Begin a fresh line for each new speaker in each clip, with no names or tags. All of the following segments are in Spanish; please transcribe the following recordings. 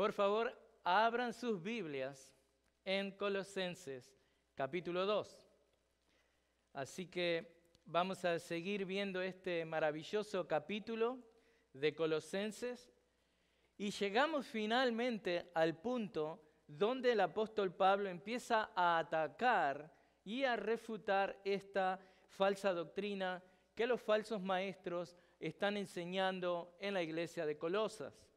Por favor, abran sus Biblias en Colosenses capítulo 2. Así que vamos a seguir viendo este maravilloso capítulo de Colosenses y llegamos finalmente al punto donde el apóstol Pablo empieza a atacar y a refutar esta falsa doctrina que los falsos maestros están enseñando en la iglesia de Colosas.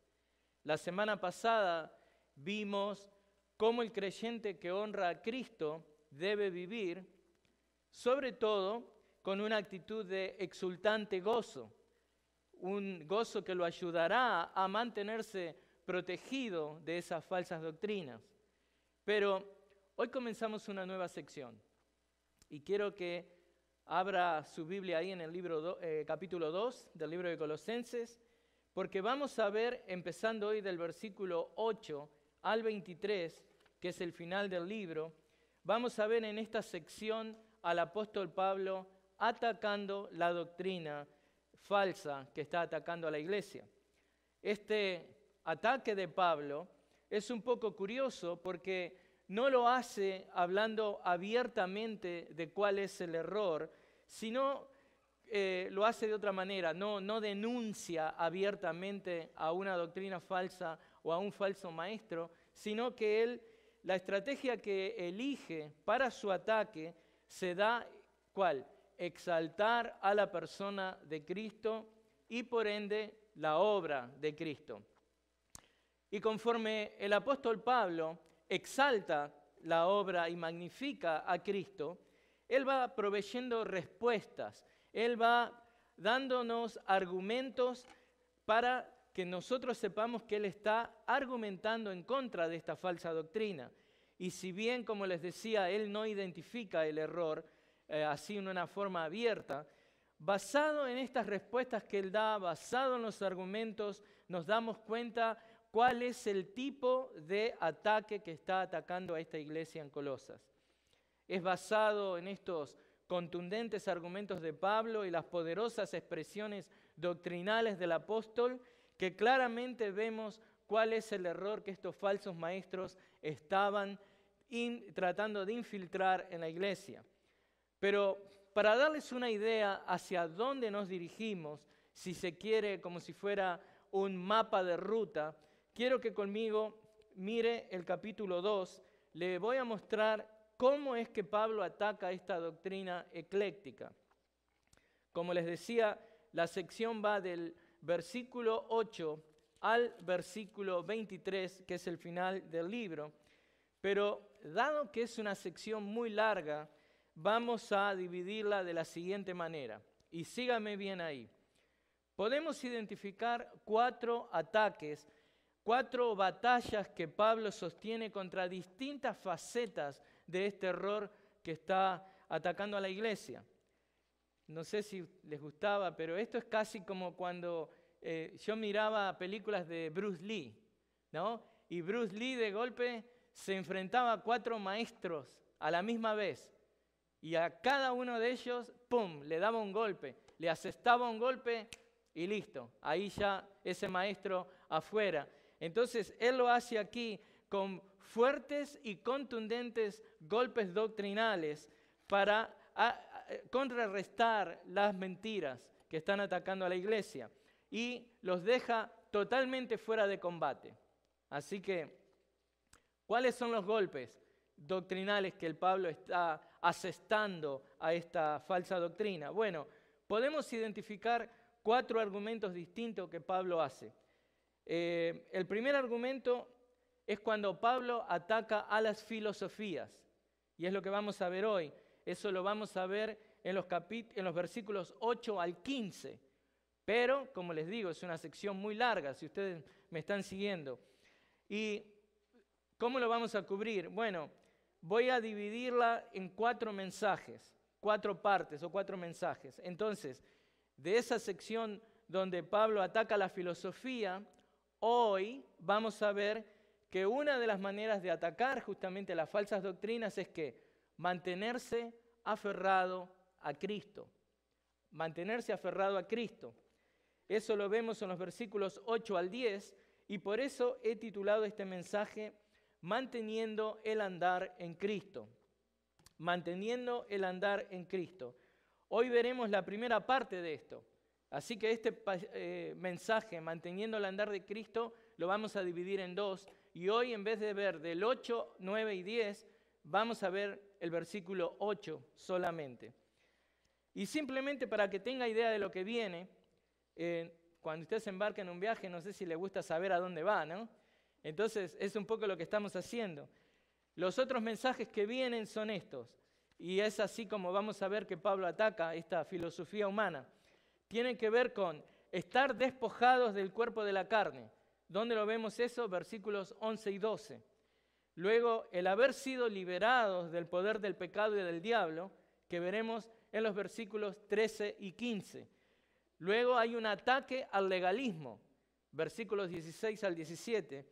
La semana pasada vimos cómo el creyente que honra a Cristo debe vivir, sobre todo con una actitud de exultante gozo, un gozo que lo ayudará a mantenerse protegido de esas falsas doctrinas. Pero hoy comenzamos una nueva sección y quiero que abra su Biblia ahí en el libro eh, capítulo 2 del libro de Colosenses porque vamos a ver, empezando hoy del versículo 8 al 23, que es el final del libro, vamos a ver en esta sección al apóstol Pablo atacando la doctrina falsa que está atacando a la iglesia. Este ataque de Pablo es un poco curioso porque no lo hace hablando abiertamente de cuál es el error, sino eh, lo hace de otra manera, no, no denuncia abiertamente a una doctrina falsa o a un falso maestro, sino que él, la estrategia que elige para su ataque se da, ¿cuál? Exaltar a la persona de Cristo y por ende la obra de Cristo. Y conforme el apóstol Pablo exalta la obra y magnifica a Cristo, él va proveyendo respuestas él va dándonos argumentos para que nosotros sepamos que Él está argumentando en contra de esta falsa doctrina. Y si bien, como les decía, Él no identifica el error eh, así en una forma abierta, basado en estas respuestas que Él da, basado en los argumentos, nos damos cuenta cuál es el tipo de ataque que está atacando a esta iglesia en Colosas. Es basado en estos contundentes argumentos de Pablo y las poderosas expresiones doctrinales del apóstol, que claramente vemos cuál es el error que estos falsos maestros estaban tratando de infiltrar en la iglesia. Pero para darles una idea hacia dónde nos dirigimos, si se quiere como si fuera un mapa de ruta, quiero que conmigo mire el capítulo 2, le voy a mostrar cómo es que Pablo ataca esta doctrina ecléctica. Como les decía, la sección va del versículo 8 al versículo 23, que es el final del libro, pero dado que es una sección muy larga, vamos a dividirla de la siguiente manera. Y sígame bien ahí. Podemos identificar cuatro ataques, cuatro batallas que Pablo sostiene contra distintas facetas de este error que está atacando a la iglesia. No sé si les gustaba, pero esto es casi como cuando eh, yo miraba películas de Bruce Lee, ¿no? Y Bruce Lee de golpe se enfrentaba a cuatro maestros a la misma vez. Y a cada uno de ellos, ¡pum!, le daba un golpe, le asestaba un golpe y listo. Ahí ya ese maestro afuera. Entonces, él lo hace aquí con fuertes y contundentes golpes doctrinales para eh, contrarrestar las mentiras que están atacando a la iglesia y los deja totalmente fuera de combate. Así que, ¿cuáles son los golpes doctrinales que el Pablo está asestando a esta falsa doctrina? Bueno, podemos identificar cuatro argumentos distintos que Pablo hace. Eh, el primer argumento es cuando Pablo ataca a las filosofías. Y es lo que vamos a ver hoy. Eso lo vamos a ver en los, en los versículos 8 al 15. Pero, como les digo, es una sección muy larga, si ustedes me están siguiendo. ¿Y cómo lo vamos a cubrir? Bueno, voy a dividirla en cuatro mensajes, cuatro partes o cuatro mensajes. Entonces, de esa sección donde Pablo ataca la filosofía, hoy vamos a ver que una de las maneras de atacar justamente las falsas doctrinas es que mantenerse aferrado a Cristo, mantenerse aferrado a Cristo. Eso lo vemos en los versículos 8 al 10 y por eso he titulado este mensaje Manteniendo el andar en Cristo. Manteniendo el andar en Cristo. Hoy veremos la primera parte de esto. Así que este eh, mensaje, Manteniendo el andar de Cristo, lo vamos a dividir en dos y hoy en vez de ver del 8, 9 y 10, vamos a ver el versículo 8 solamente. Y simplemente para que tenga idea de lo que viene, eh, cuando usted se embarca en un viaje, no sé si le gusta saber a dónde va, ¿no? Entonces es un poco lo que estamos haciendo. Los otros mensajes que vienen son estos, y es así como vamos a ver que Pablo ataca esta filosofía humana. Tienen que ver con estar despojados del cuerpo de la carne. ¿Dónde lo vemos eso? Versículos 11 y 12. Luego, el haber sido liberados del poder del pecado y del diablo, que veremos en los versículos 13 y 15. Luego hay un ataque al legalismo, versículos 16 al 17.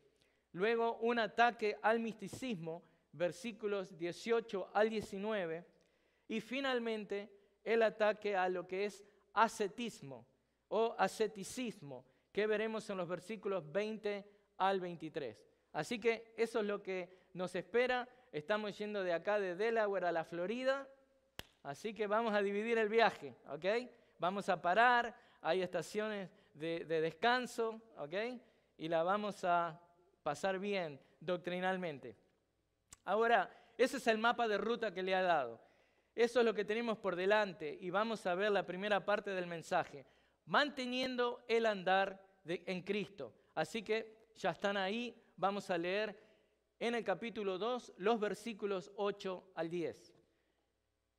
Luego un ataque al misticismo, versículos 18 al 19. Y finalmente el ataque a lo que es ascetismo o asceticismo, que veremos en los versículos 20 al 23. Así que eso es lo que nos espera. Estamos yendo de acá, de Delaware a la Florida. Así que vamos a dividir el viaje, ¿ok? Vamos a parar, hay estaciones de, descanso, ¿ok? Y la vamos a pasar bien doctrinalmente. Ahora, ese es el mapa de ruta que le ha dado. Eso es lo que tenemos por delante y vamos a ver la primera parte del mensaje manteniendo el andar en Cristo. Así que ya están ahí, vamos a leer en el capítulo 2 los versículos 8 al 10.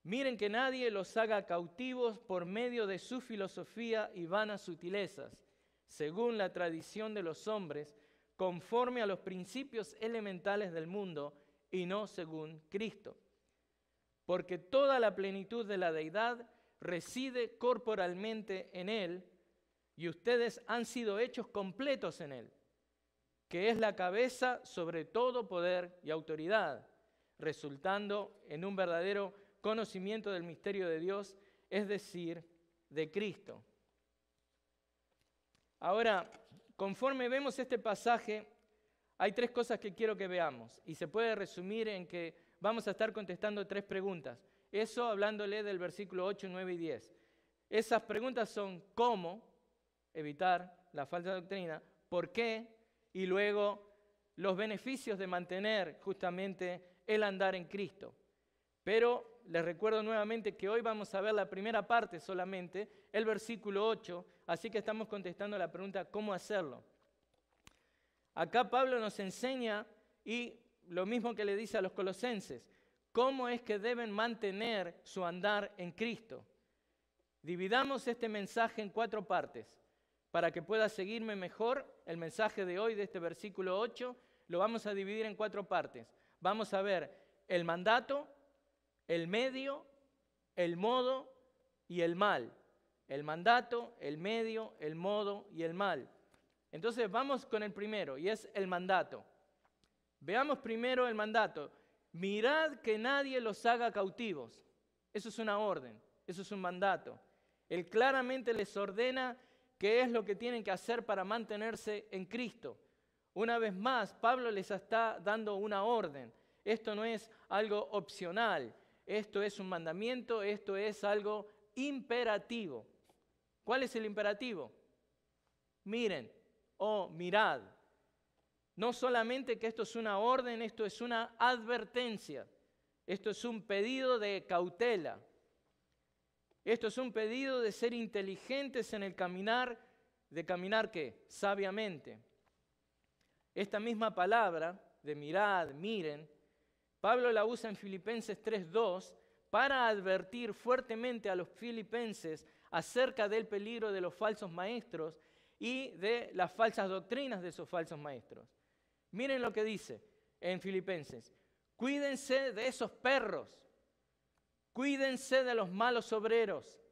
Miren que nadie los haga cautivos por medio de su filosofía y vanas sutilezas, según la tradición de los hombres, conforme a los principios elementales del mundo y no según Cristo. Porque toda la plenitud de la deidad reside corporalmente en Él y ustedes han sido hechos completos en Él, que es la cabeza sobre todo poder y autoridad, resultando en un verdadero conocimiento del misterio de Dios, es decir, de Cristo. Ahora, conforme vemos este pasaje, hay tres cosas que quiero que veamos y se puede resumir en que vamos a estar contestando tres preguntas. Eso hablándole del versículo 8, 9 y 10. Esas preguntas son cómo evitar la falsa doctrina, por qué y luego los beneficios de mantener justamente el andar en Cristo. Pero les recuerdo nuevamente que hoy vamos a ver la primera parte solamente, el versículo 8, así que estamos contestando la pregunta ¿cómo hacerlo? Acá Pablo nos enseña y lo mismo que le dice a los colosenses, cómo es que deben mantener su andar en Cristo. Dividamos este mensaje en cuatro partes. Para que pueda seguirme mejor, el mensaje de hoy de este versículo 8 lo vamos a dividir en cuatro partes. Vamos a ver el mandato, el medio, el modo y el mal. El mandato, el medio, el modo y el mal. Entonces vamos con el primero y es el mandato. Veamos primero el mandato mirad que nadie los haga cautivos. Eso es una orden, eso es un mandato. Él claramente les ordena qué es lo que tienen que hacer para mantenerse en Cristo. Una vez más, Pablo les está dando una orden. Esto no es algo opcional, esto es un mandamiento, esto es algo imperativo. ¿Cuál es el imperativo? Miren o oh, mirad. No solamente que esto es una orden, esto es una advertencia, esto es un pedido de cautela, esto es un pedido de ser inteligentes en el caminar, de caminar qué? Sabiamente. Esta misma palabra de mirad, miren, Pablo la usa en Filipenses 3.2 para advertir fuertemente a los filipenses acerca del peligro de los falsos maestros y de las falsas doctrinas de esos falsos maestros. Miren lo que dice en Filipenses. Cuídense de esos perros. Cuídense de los malos obreros.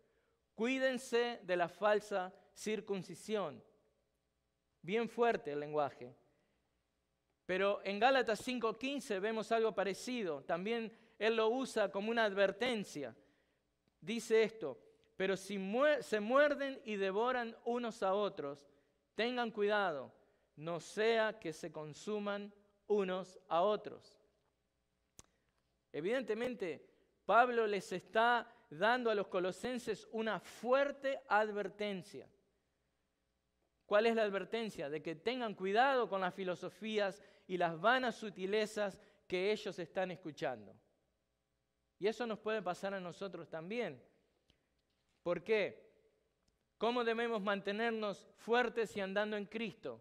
Cuídense de la falsa circuncisión. Bien fuerte el lenguaje. Pero en Gálatas 5:15 vemos algo parecido. También él lo usa como una advertencia. Dice esto, pero si se muerden y devoran unos a otros, tengan cuidado no sea que se consuman unos a otros. Evidentemente, Pablo les está dando a los colosenses una fuerte advertencia. ¿Cuál es la advertencia? De que tengan cuidado con las filosofías y las vanas sutilezas que ellos están escuchando. Y eso nos puede pasar a nosotros también. ¿Por qué? ¿Cómo debemos mantenernos fuertes y andando en Cristo?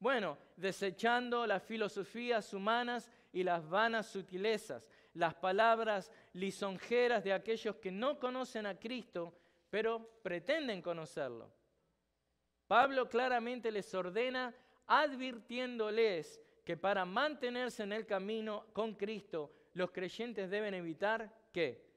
Bueno, desechando las filosofías humanas y las vanas sutilezas, las palabras lisonjeras de aquellos que no conocen a Cristo, pero pretenden conocerlo. Pablo claramente les ordena advirtiéndoles que para mantenerse en el camino con Cristo, los creyentes deben evitar que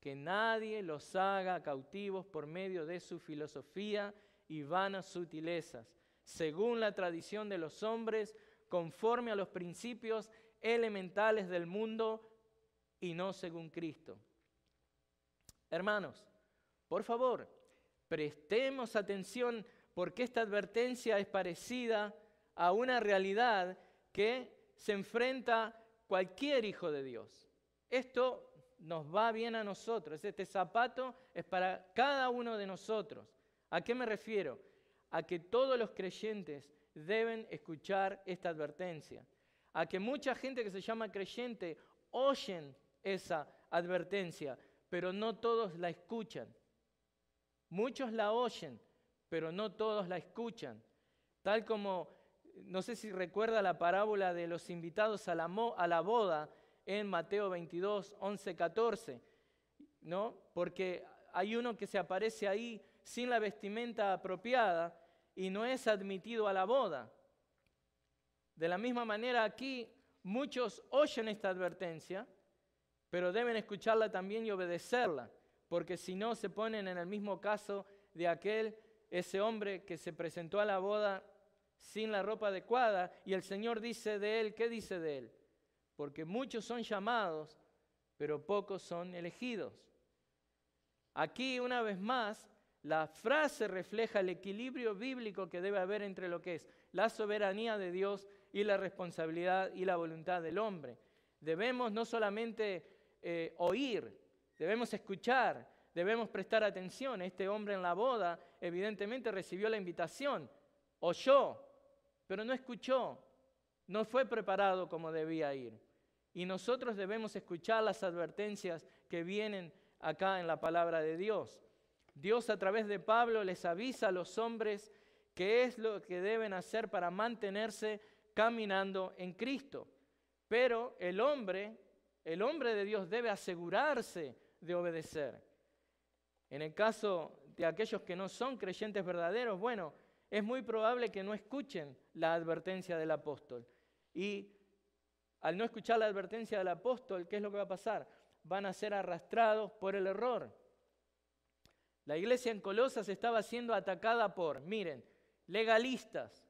que nadie los haga cautivos por medio de su filosofía y vanas sutilezas según la tradición de los hombres, conforme a los principios elementales del mundo y no según Cristo. Hermanos, por favor, prestemos atención porque esta advertencia es parecida a una realidad que se enfrenta cualquier hijo de Dios. Esto nos va bien a nosotros, este zapato es para cada uno de nosotros. ¿A qué me refiero? a que todos los creyentes deben escuchar esta advertencia, a que mucha gente que se llama creyente oyen esa advertencia, pero no todos la escuchan. Muchos la oyen, pero no todos la escuchan. Tal como, no sé si recuerda la parábola de los invitados a la, a la boda en Mateo 22, 11, 14, ¿no? Porque hay uno que se aparece ahí sin la vestimenta apropiada y no es admitido a la boda. De la misma manera aquí muchos oyen esta advertencia, pero deben escucharla también y obedecerla, porque si no se ponen en el mismo caso de aquel, ese hombre que se presentó a la boda sin la ropa adecuada y el Señor dice de él, ¿qué dice de él? Porque muchos son llamados, pero pocos son elegidos. Aquí una vez más la frase refleja el equilibrio bíblico que debe haber entre lo que es la soberanía de Dios y la responsabilidad y la voluntad del hombre. Debemos no solamente eh, oír, debemos escuchar, debemos prestar atención. Este hombre en la boda evidentemente recibió la invitación, oyó, pero no escuchó, no fue preparado como debía ir. Y nosotros debemos escuchar las advertencias que vienen acá en la palabra de Dios. Dios a través de Pablo les avisa a los hombres qué es lo que deben hacer para mantenerse caminando en Cristo. Pero el hombre, el hombre de Dios debe asegurarse de obedecer. En el caso de aquellos que no son creyentes verdaderos, bueno, es muy probable que no escuchen la advertencia del apóstol. Y al no escuchar la advertencia del apóstol, ¿qué es lo que va a pasar? Van a ser arrastrados por el error. La iglesia en Colosas estaba siendo atacada por, miren, legalistas,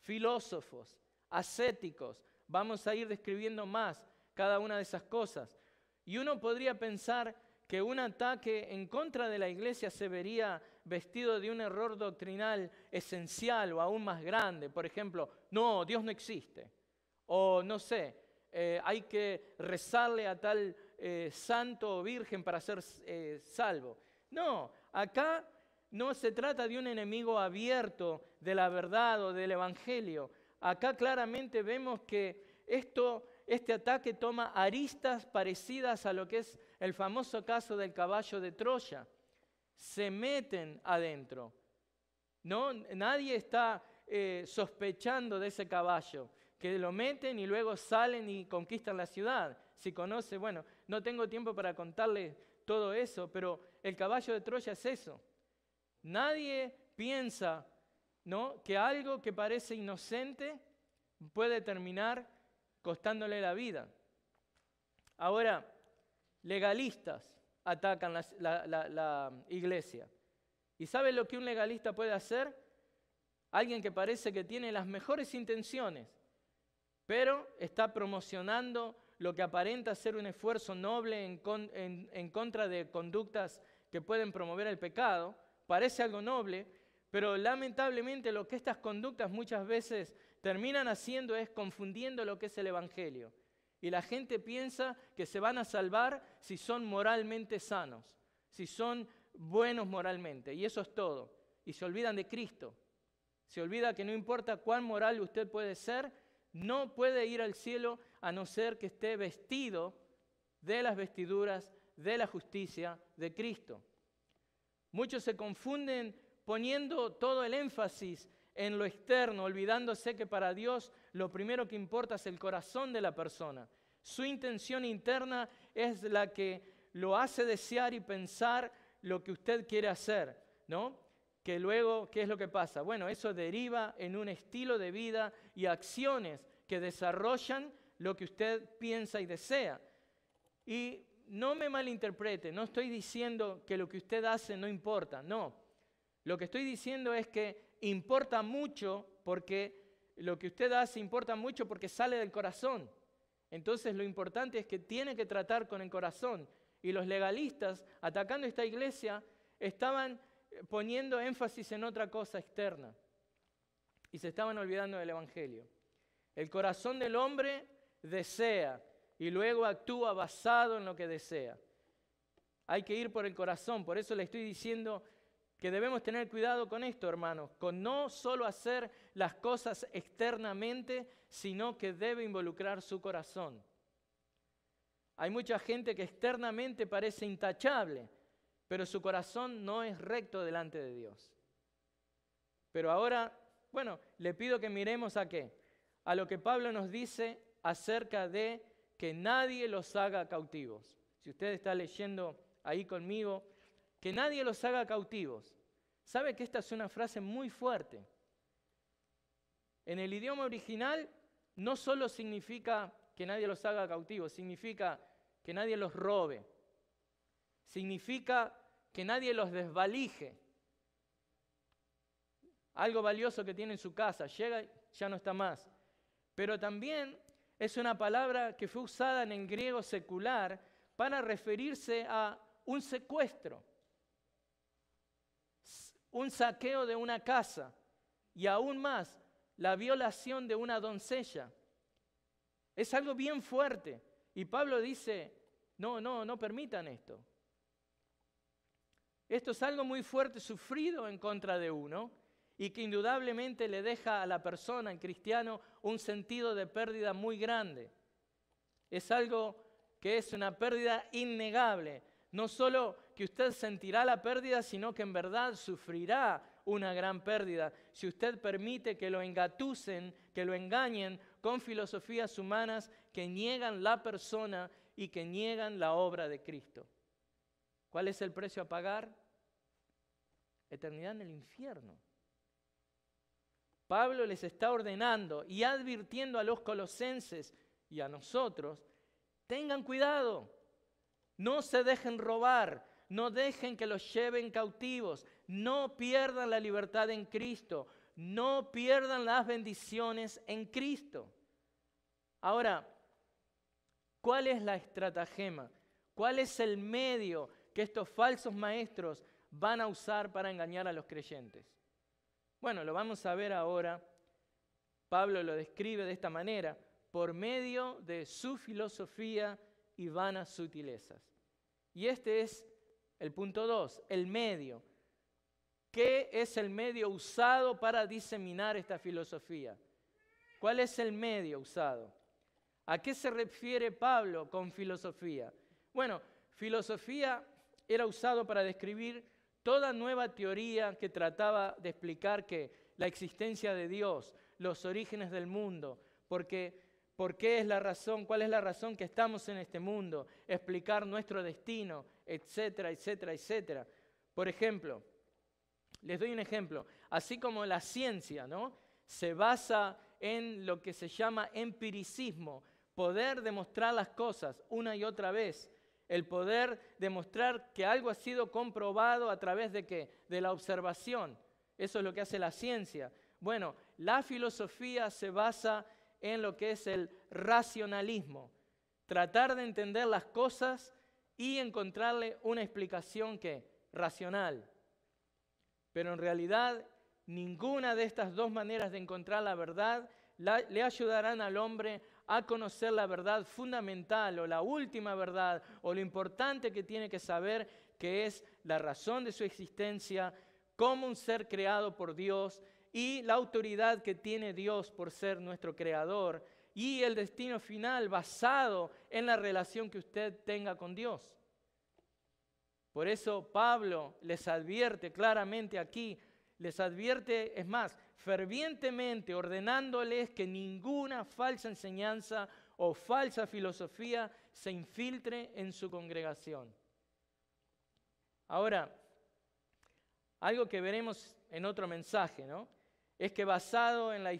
filósofos, ascéticos. Vamos a ir describiendo más cada una de esas cosas. Y uno podría pensar que un ataque en contra de la iglesia se vería vestido de un error doctrinal esencial o aún más grande. Por ejemplo, no, Dios no existe. O no sé, eh, hay que rezarle a tal eh, santo o virgen para ser eh, salvo. No, acá no se trata de un enemigo abierto de la verdad o del evangelio. Acá claramente vemos que esto, este ataque toma aristas parecidas a lo que es el famoso caso del caballo de Troya. Se meten adentro. No, nadie está eh, sospechando de ese caballo, que lo meten y luego salen y conquistan la ciudad. Si conoce, bueno, no tengo tiempo para contarle todo eso, pero el caballo de Troya es eso. Nadie piensa ¿no? que algo que parece inocente puede terminar costándole la vida. Ahora, legalistas atacan la, iglesia. ¿Y sabe lo que un legalista puede hacer? Alguien que parece que tiene las mejores intenciones, pero está promocionando lo que aparenta ser un esfuerzo noble en contra de conductas que pueden promover el pecado, parece algo noble, pero lamentablemente lo que estas conductas muchas veces terminan haciendo es confundiendo lo que es el Evangelio. Y la gente piensa que se van a salvar si son moralmente sanos, si son buenos moralmente. Y eso es todo. Y se olvidan de Cristo. Se olvida que no importa cuán moral usted puede ser, no puede ir al cielo a no ser que esté vestido de las vestiduras de la justicia de Cristo. Muchos se confunden poniendo todo el énfasis en lo externo, olvidándose que para Dios lo primero que importa es el corazón de la persona. Su intención interna es la que lo hace desear y pensar lo que usted quiere hacer, ¿no? Que luego, ¿qué es lo que pasa? Bueno, eso deriva en un estilo de vida y acciones que desarrollan lo que usted piensa y desea. Y no me malinterprete, no estoy diciendo que lo que usted hace no importa, no. Lo que estoy diciendo es que importa mucho porque lo que usted hace importa mucho porque sale del corazón. Entonces lo importante es que tiene que tratar con el corazón. Y los legalistas, atacando esta iglesia, estaban eh, poniendo énfasis en otra cosa externa y se estaban olvidando del Evangelio. El corazón del hombre desea, y luego actúa basado en lo que desea. Hay que ir por el corazón, por eso le estoy diciendo que debemos tener cuidado con esto, hermanos, con no solo hacer las cosas externamente, sino que debe involucrar su corazón. Hay mucha gente que externamente parece intachable, pero su corazón no es recto delante de Dios. Pero ahora, bueno, le pido que miremos a qué, a lo que Pablo nos dice acerca de que nadie los haga cautivos. Si usted está leyendo ahí conmigo, que nadie los haga cautivos. ¿Sabe que esta es una frase muy fuerte? En el idioma original no solo significa que nadie los haga cautivos, significa que nadie los robe, significa que nadie los desvalije. Algo valioso que tiene en su casa, llega y ya no está más. Pero también es una palabra que fue usada en el griego secular para referirse a un secuestro, un saqueo de una casa y aún más la violación de una doncella. Es algo bien fuerte. Y Pablo dice, no, no, no permitan esto. Esto es algo muy fuerte, sufrido en contra de uno, y que indudablemente le deja a la persona, al cristiano, un sentido de pérdida muy grande. Es algo que es una pérdida innegable. No solo que usted sentirá la pérdida, sino que en verdad sufrirá una gran pérdida. Si usted permite que lo engatusen, que lo engañen con filosofías humanas que niegan la persona y que niegan la obra de Cristo. ¿Cuál es el precio a pagar? Eternidad en el infierno. Pablo les está ordenando y advirtiendo a los colosenses y a nosotros, tengan cuidado, no se dejen robar, no dejen que los lleven cautivos, no pierdan la libertad en Cristo, no pierdan las bendiciones en Cristo. Ahora, ¿cuál es la estratagema? ¿Cuál es el medio que estos falsos maestros van a usar para engañar a los creyentes? Bueno, lo vamos a ver ahora. Pablo lo describe de esta manera, por medio de su filosofía y vanas sutilezas. Y este es el punto 2, el medio. ¿Qué es el medio usado para diseminar esta filosofía? ¿Cuál es el medio usado? ¿A qué se refiere Pablo con filosofía? Bueno, filosofía era usado para describir Toda nueva teoría que trataba de explicar que la existencia de Dios, los orígenes del mundo, porque por qué es la razón, cuál es la razón que estamos en este mundo, explicar nuestro destino, etcétera, etcétera, etcétera. Por ejemplo, les doy un ejemplo, así como la ciencia, ¿no? Se basa en lo que se llama empiricismo, poder demostrar las cosas una y otra vez el poder demostrar que algo ha sido comprobado a través de qué? De la observación. Eso es lo que hace la ciencia. Bueno, la filosofía se basa en lo que es el racionalismo, tratar de entender las cosas y encontrarle una explicación que racional. Pero en realidad ninguna de estas dos maneras de encontrar la verdad le ayudarán al hombre a conocer la verdad fundamental o la última verdad o lo importante que tiene que saber, que es la razón de su existencia como un ser creado por Dios y la autoridad que tiene Dios por ser nuestro creador y el destino final basado en la relación que usted tenga con Dios. Por eso Pablo les advierte claramente aquí, les advierte, es más, fervientemente ordenándoles que ninguna falsa enseñanza o falsa filosofía se infiltre en su congregación. Ahora, algo que veremos en otro mensaje, ¿no? Es que basado en la...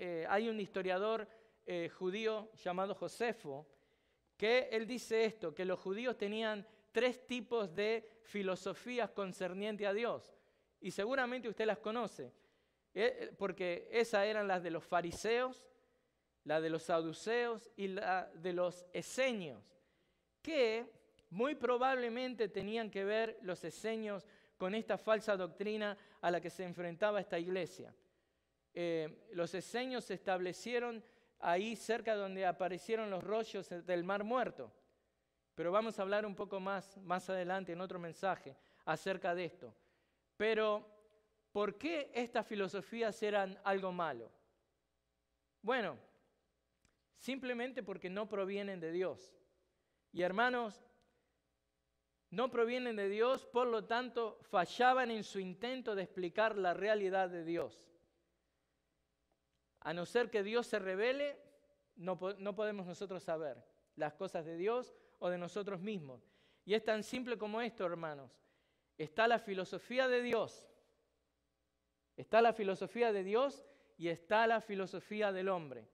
Eh, hay un historiador eh, judío llamado Josefo, que él dice esto, que los judíos tenían tres tipos de filosofías concernientes a Dios. Y seguramente usted las conoce. Eh, eh, porque esas eran las de los fariseos, la de los saduceos y la de los esenios, que muy probablemente tenían que ver los esenios con esta falsa doctrina a la que se enfrentaba esta iglesia. Eh, los esenios se establecieron ahí cerca donde aparecieron los rollos del mar muerto, pero vamos a hablar un poco más, más adelante en otro mensaje acerca de esto. Pero ¿por qué estas filosofías eran algo malo? Bueno, simplemente porque no provienen de Dios. Y hermanos, no provienen de Dios, por lo tanto, fallaban en su intento de explicar la realidad de Dios. A no ser que Dios se revele, no, no, podemos nosotros saber las cosas de Dios o de nosotros mismos. Y es tan simple como esto, hermanos. Está la filosofía de Dios Está la filosofía de Dios y está la filosofía del hombre.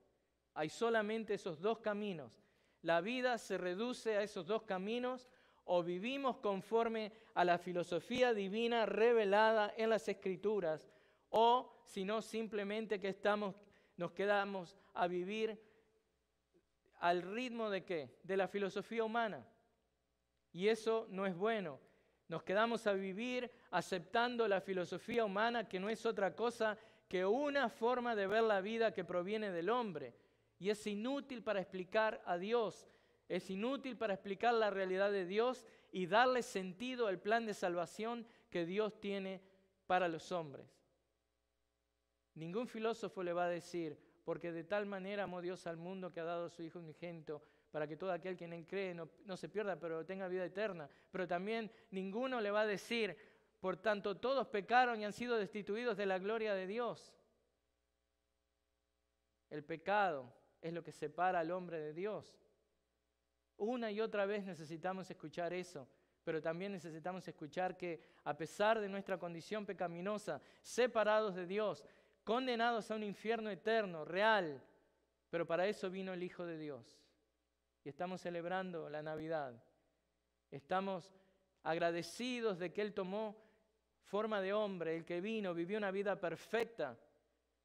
Hay solamente esos dos caminos. La vida se reduce a esos dos caminos o vivimos conforme a la filosofía divina revelada en las escrituras o si no simplemente que estamos nos quedamos a vivir al ritmo de qué? De la filosofía humana. Y eso no es bueno. Nos quedamos a vivir aceptando la filosofía humana que no es otra cosa que una forma de ver la vida que proviene del hombre. Y es inútil para explicar a Dios, es inútil para explicar la realidad de Dios y darle sentido al plan de salvación que Dios tiene para los hombres. Ningún filósofo le va a decir, porque de tal manera amó Dios al mundo que ha dado a su Hijo ingento, para que todo aquel que en él cree no, no se pierda, pero tenga vida eterna. Pero también ninguno le va a decir, por tanto todos pecaron y han sido destituidos de la gloria de Dios. El pecado es lo que separa al hombre de Dios. Una y otra vez necesitamos escuchar eso, pero también necesitamos escuchar que a pesar de nuestra condición pecaminosa, separados de Dios, condenados a un infierno eterno, real, pero para eso vino el Hijo de Dios y estamos celebrando la Navidad. Estamos agradecidos de que Él tomó forma de hombre, el que vino, vivió una vida perfecta,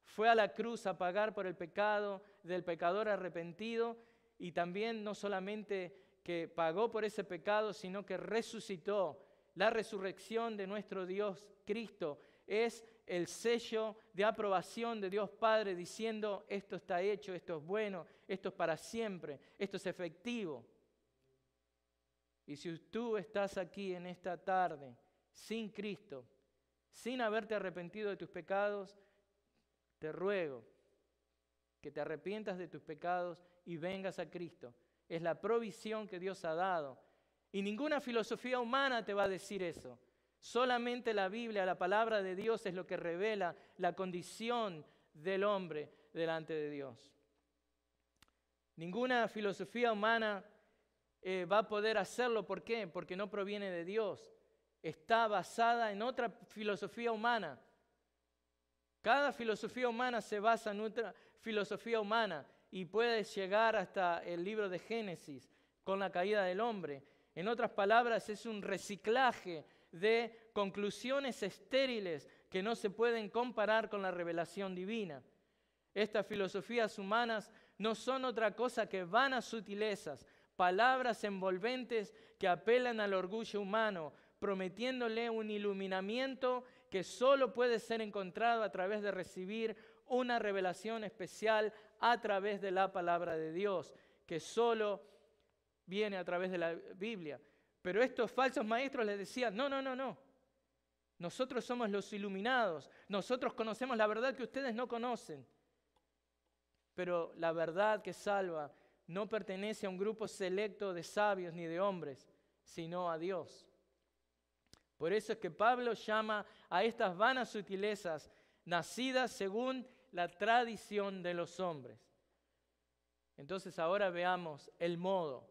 fue a la cruz a pagar por el pecado del pecador arrepentido y también no solamente que pagó por ese pecado, sino que resucitó. La resurrección de nuestro Dios Cristo es el sello de aprobación de Dios Padre diciendo, esto está hecho, esto es bueno, esto es para siempre, esto es efectivo. Y si tú estás aquí en esta tarde sin Cristo, sin haberte arrepentido de tus pecados, te ruego que te arrepientas de tus pecados y vengas a Cristo. Es la provisión que Dios ha dado. Y ninguna filosofía humana te va a decir eso. Solamente la Biblia, la palabra de Dios es lo que revela la condición del hombre delante de Dios. Ninguna filosofía humana eh, va a poder hacerlo. ¿Por qué? Porque no proviene de Dios. Está basada en otra filosofía humana. Cada filosofía humana se basa en otra filosofía humana y puede llegar hasta el libro de Génesis con la caída del hombre. En otras palabras, es un reciclaje de conclusiones estériles que no se pueden comparar con la revelación divina. Estas filosofías humanas no son otra cosa que vanas sutilezas, palabras envolventes que apelan al orgullo humano, prometiéndole un iluminamiento que solo puede ser encontrado a través de recibir una revelación especial a través de la palabra de Dios, que solo viene a través de la Biblia. Pero estos falsos maestros les decían, no, no, no, no. Nosotros somos los iluminados, nosotros conocemos la verdad que ustedes no conocen. Pero la verdad que salva no pertenece a un grupo selecto de sabios ni de hombres, sino a Dios. Por eso es que Pablo llama a estas vanas sutilezas nacidas según la tradición de los hombres. Entonces ahora veamos el modo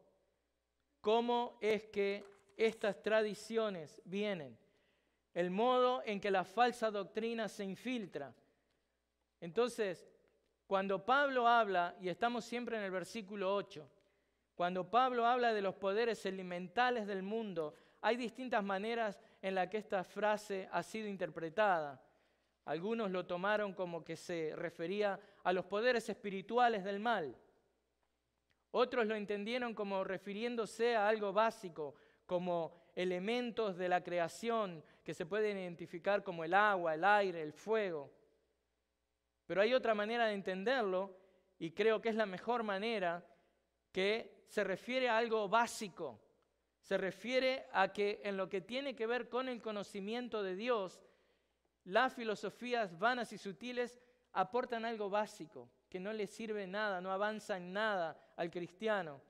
cómo es que estas tradiciones vienen, el modo en que la falsa doctrina se infiltra. Entonces, cuando Pablo habla, y estamos siempre en el versículo 8, cuando Pablo habla de los poderes elementales del mundo, hay distintas maneras en las que esta frase ha sido interpretada. Algunos lo tomaron como que se refería a los poderes espirituales del mal. Otros lo entendieron como refiriéndose a algo básico, como elementos de la creación que se pueden identificar como el agua, el aire, el fuego. Pero hay otra manera de entenderlo y creo que es la mejor manera que se refiere a algo básico. Se refiere a que en lo que tiene que ver con el conocimiento de Dios, las filosofías vanas y sutiles aportan algo básico, que no le sirve nada, no avanza en nada al cristiano.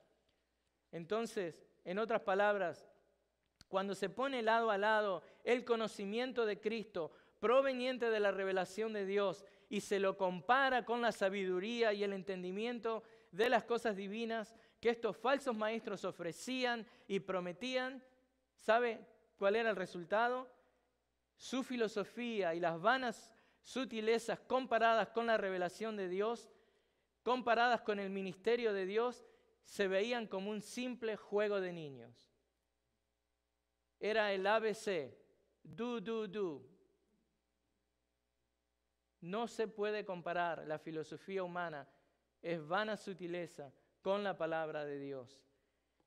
Entonces, en otras palabras, cuando se pone lado a lado el conocimiento de Cristo proveniente de la revelación de Dios y se lo compara con la sabiduría y el entendimiento de las cosas divinas que estos falsos maestros ofrecían y prometían, ¿sabe cuál era el resultado? Su filosofía y las vanas sutilezas comparadas con la revelación de Dios comparadas con el ministerio de Dios, se veían como un simple juego de niños. Era el ABC, do, do, do. No se puede comparar la filosofía humana, es vana sutileza, con la palabra de Dios.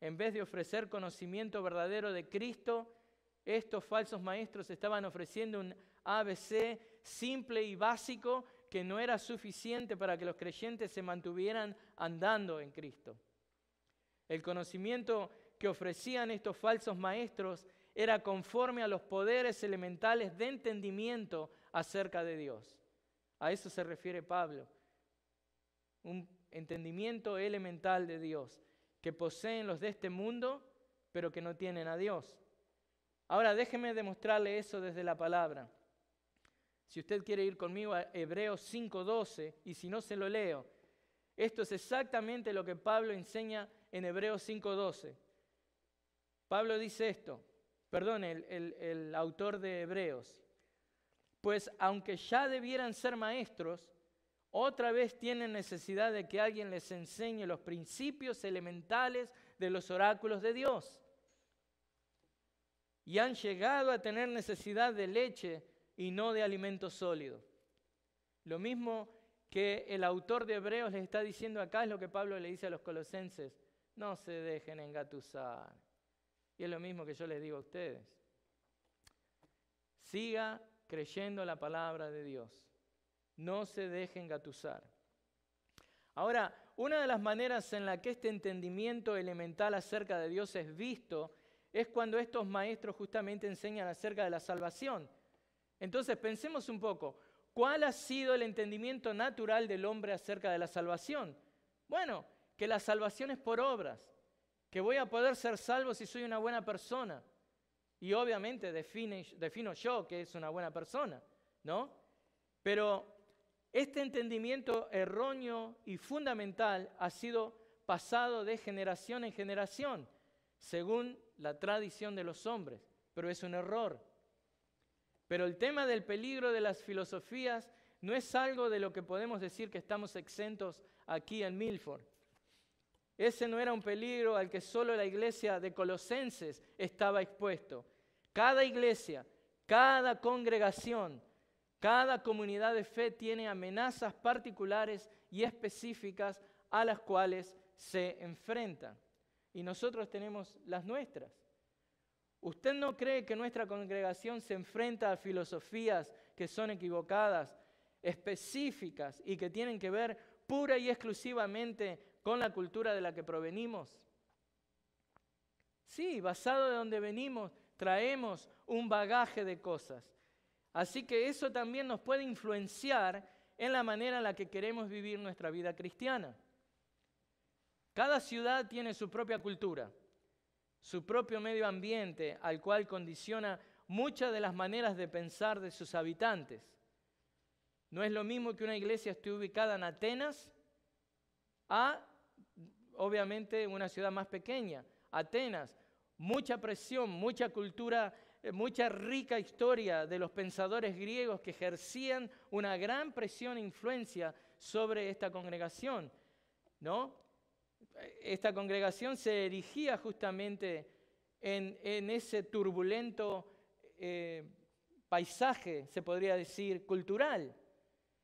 En vez de ofrecer conocimiento verdadero de Cristo, estos falsos maestros estaban ofreciendo un ABC simple y básico que no era suficiente para que los creyentes se mantuvieran andando en Cristo. El conocimiento que ofrecían estos falsos maestros era conforme a los poderes elementales de entendimiento acerca de Dios. A eso se refiere Pablo. Un entendimiento elemental de Dios, que poseen los de este mundo, pero que no tienen a Dios. Ahora déjeme demostrarle eso desde la palabra. Si usted quiere ir conmigo a Hebreos 5.12, y si no se lo leo, esto es exactamente lo que Pablo enseña en Hebreos 5.12. Pablo dice esto, perdón, el, el autor de Hebreos, pues aunque ya debieran ser maestros, otra vez tienen necesidad de que alguien les enseñe los principios elementales de los oráculos de Dios. Y han llegado a tener necesidad de leche y no de alimento sólido. Lo mismo que el autor de Hebreos les está diciendo acá es lo que Pablo le dice a los colosenses, no se dejen engatusar. Y es lo mismo que yo les digo a ustedes. Siga creyendo la palabra de Dios. No se dejen engatusar. Ahora, una de las maneras en la que este entendimiento elemental acerca de Dios es visto es cuando estos maestros justamente enseñan acerca de la salvación. Entonces pensemos un poco, ¿cuál ha sido el entendimiento natural del hombre acerca de la salvación? Bueno, que la salvación es por obras, que voy a poder ser salvo si soy una buena persona. Y obviamente defino yo que es una buena persona, ¿no? Pero este entendimiento erróneo y fundamental ha sido pasado de generación en generación, según la tradición de los hombres, pero es un error. Pero el tema del peligro de las filosofías no es algo de lo que podemos decir que estamos exentos aquí en Milford. Ese no era un peligro al que solo la iglesia de Colosenses estaba expuesto. Cada iglesia, cada congregación, cada comunidad de fe tiene amenazas particulares y específicas a las cuales se enfrenta. Y nosotros tenemos las nuestras. ¿Usted no cree que nuestra congregación se enfrenta a filosofías que son equivocadas, específicas y que tienen que ver pura y exclusivamente con la cultura de la que provenimos? Sí, basado de donde venimos, traemos un bagaje de cosas. Así que eso también nos puede influenciar en la manera en la que queremos vivir nuestra vida cristiana. Cada ciudad tiene su propia cultura su propio medio ambiente al cual condiciona muchas de las maneras de pensar de sus habitantes. No es lo mismo que una iglesia esté ubicada en Atenas a, obviamente, una ciudad más pequeña. Atenas, mucha presión, mucha cultura, eh, mucha rica historia de los pensadores griegos que ejercían una gran presión e influencia sobre esta congregación. ¿no? esta congregación se erigía justamente en, ese turbulento eh, paisaje, se podría decir, cultural.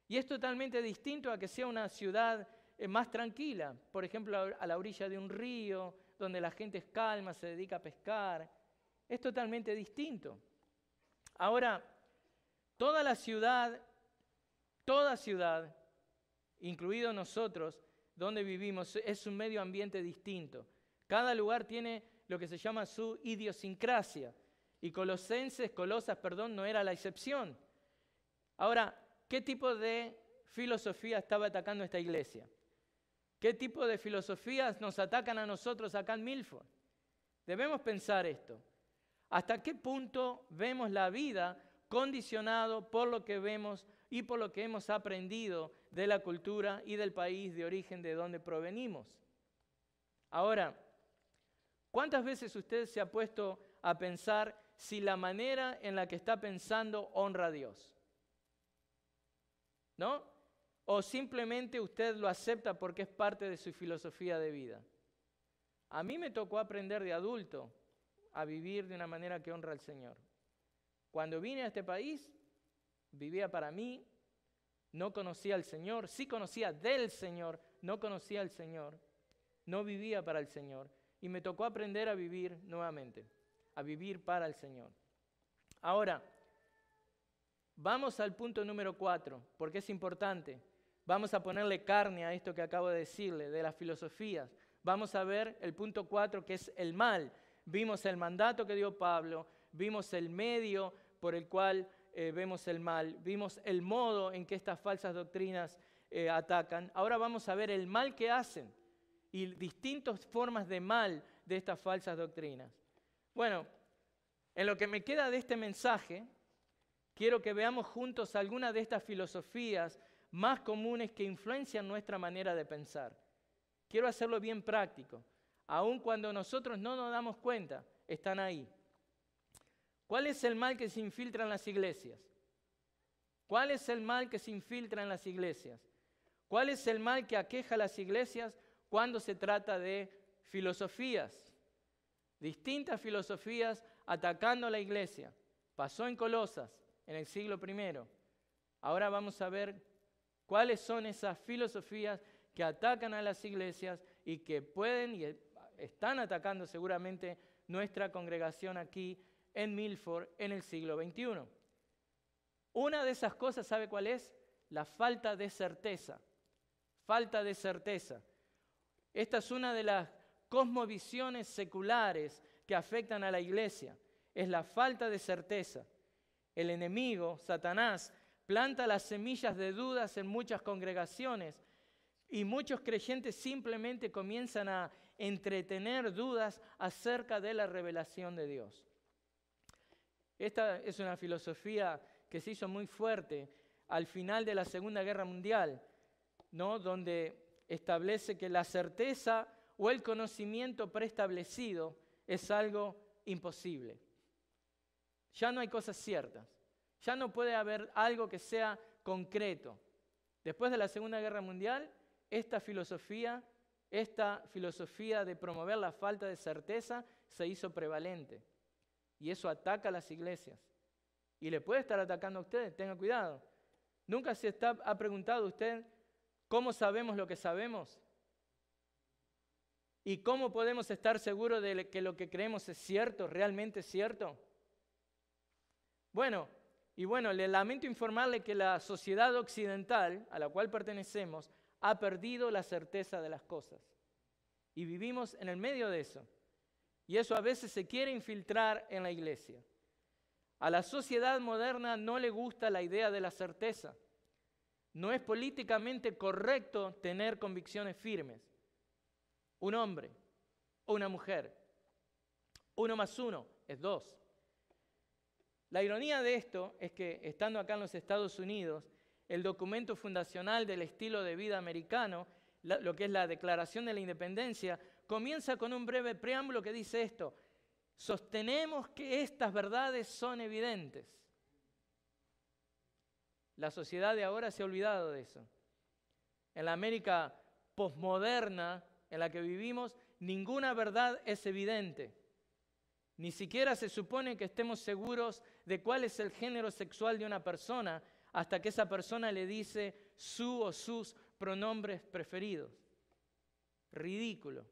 Y es totalmente distinto a que sea una ciudad eh, más tranquila, por ejemplo, a la orilla de un río, donde la gente es calma, se dedica a pescar. Es totalmente distinto. Ahora, toda la ciudad, toda ciudad, incluido nosotros, donde vivimos es un medio ambiente distinto. Cada lugar tiene lo que se llama su idiosincrasia. Y Colosenses, Colosas, perdón, no era la excepción. Ahora, ¿qué tipo de filosofía estaba atacando esta iglesia? ¿Qué tipo de filosofías nos atacan a nosotros acá en Milford? Debemos pensar esto. ¿Hasta qué punto vemos la vida condicionado por lo que vemos y por lo que hemos aprendido de la cultura y del país de origen de donde provenimos. Ahora, ¿cuántas veces usted se ha puesto a pensar si la manera en la que está pensando honra a Dios? ¿No? ¿O simplemente usted lo acepta porque es parte de su filosofía de vida? A mí me tocó aprender de adulto a vivir de una manera que honra al Señor. Cuando vine a este país, vivía para mí, no conocía al Señor, sí conocía del Señor, no conocía al Señor, no vivía para el Señor. Y me tocó aprender a vivir nuevamente, a vivir para el Señor. Ahora, vamos al punto número cuatro, porque es importante. Vamos a ponerle carne a esto que acabo de decirle, de las filosofías. Vamos a ver el punto cuatro, que es el mal. Vimos el mandato que dio Pablo, vimos el medio por el cual eh, vemos el mal, vimos el modo en que estas falsas doctrinas eh, atacan, ahora vamos a ver el mal que hacen y distintas formas de mal de estas falsas doctrinas. Bueno, en lo que me queda de este mensaje, quiero que veamos juntos algunas de estas filosofías más comunes que influencian nuestra manera de pensar. Quiero hacerlo bien práctico. Aun cuando nosotros no nos damos cuenta, están ahí. ¿Cuál es el mal que se infiltra en las iglesias? ¿Cuál es el mal que se infiltra en las iglesias? ¿Cuál es el mal que aqueja a las iglesias cuando se trata de filosofías? Distintas filosofías atacando a la iglesia. Pasó en Colosas en el siglo I. Ahora vamos a ver cuáles son esas filosofías que atacan a las iglesias y que pueden y están atacando seguramente nuestra congregación aquí en Milford en el siglo XXI. Una de esas cosas, ¿sabe cuál es? La falta de certeza. Falta de certeza. Esta es una de las cosmovisiones seculares que afectan a la iglesia. Es la falta de certeza. El enemigo, Satanás, planta las semillas de dudas en muchas congregaciones y muchos creyentes simplemente comienzan a entretener dudas acerca de la revelación de Dios. Esta es una filosofía que se hizo muy fuerte al final de la Segunda Guerra Mundial, donde establece que la certeza o el conocimiento preestablecido es algo imposible. Ya no hay cosas ciertas, ya no puede haber algo que sea concreto. Después de la Segunda Guerra Mundial, esta filosofía, esta filosofía de promover la falta de certeza se hizo prevalente. Y eso ataca a las iglesias. Y le puede estar atacando a ustedes, tenga cuidado. ¿Nunca se ha preguntado usted cómo sabemos lo que sabemos? ¿Y cómo podemos estar seguros de que lo que creemos es cierto, realmente cierto? Bueno, y bueno, le lamento informarle que la sociedad occidental a la cual pertenecemos ha perdido la certeza de las cosas. Y vivimos en el medio de eso. Y eso a veces se quiere infiltrar en la iglesia. A la sociedad moderna no le gusta la idea de la certeza. No es políticamente correcto tener convicciones firmes. Un hombre o una mujer. Uno más uno es dos. La ironía de esto es que, estando acá en los Estados Unidos, el documento fundacional del estilo de vida americano, lo que es la Declaración de la Independencia, comienza con un breve preámbulo que dice esto, sostenemos que estas verdades son evidentes. La sociedad de ahora se ha olvidado de eso. En la América posmoderna en la que vivimos, ninguna verdad es evidente. Ni siquiera se supone que estemos seguros de cuál es el género sexual de una persona hasta que esa persona le dice su o sus pronombres preferidos. Ridículo.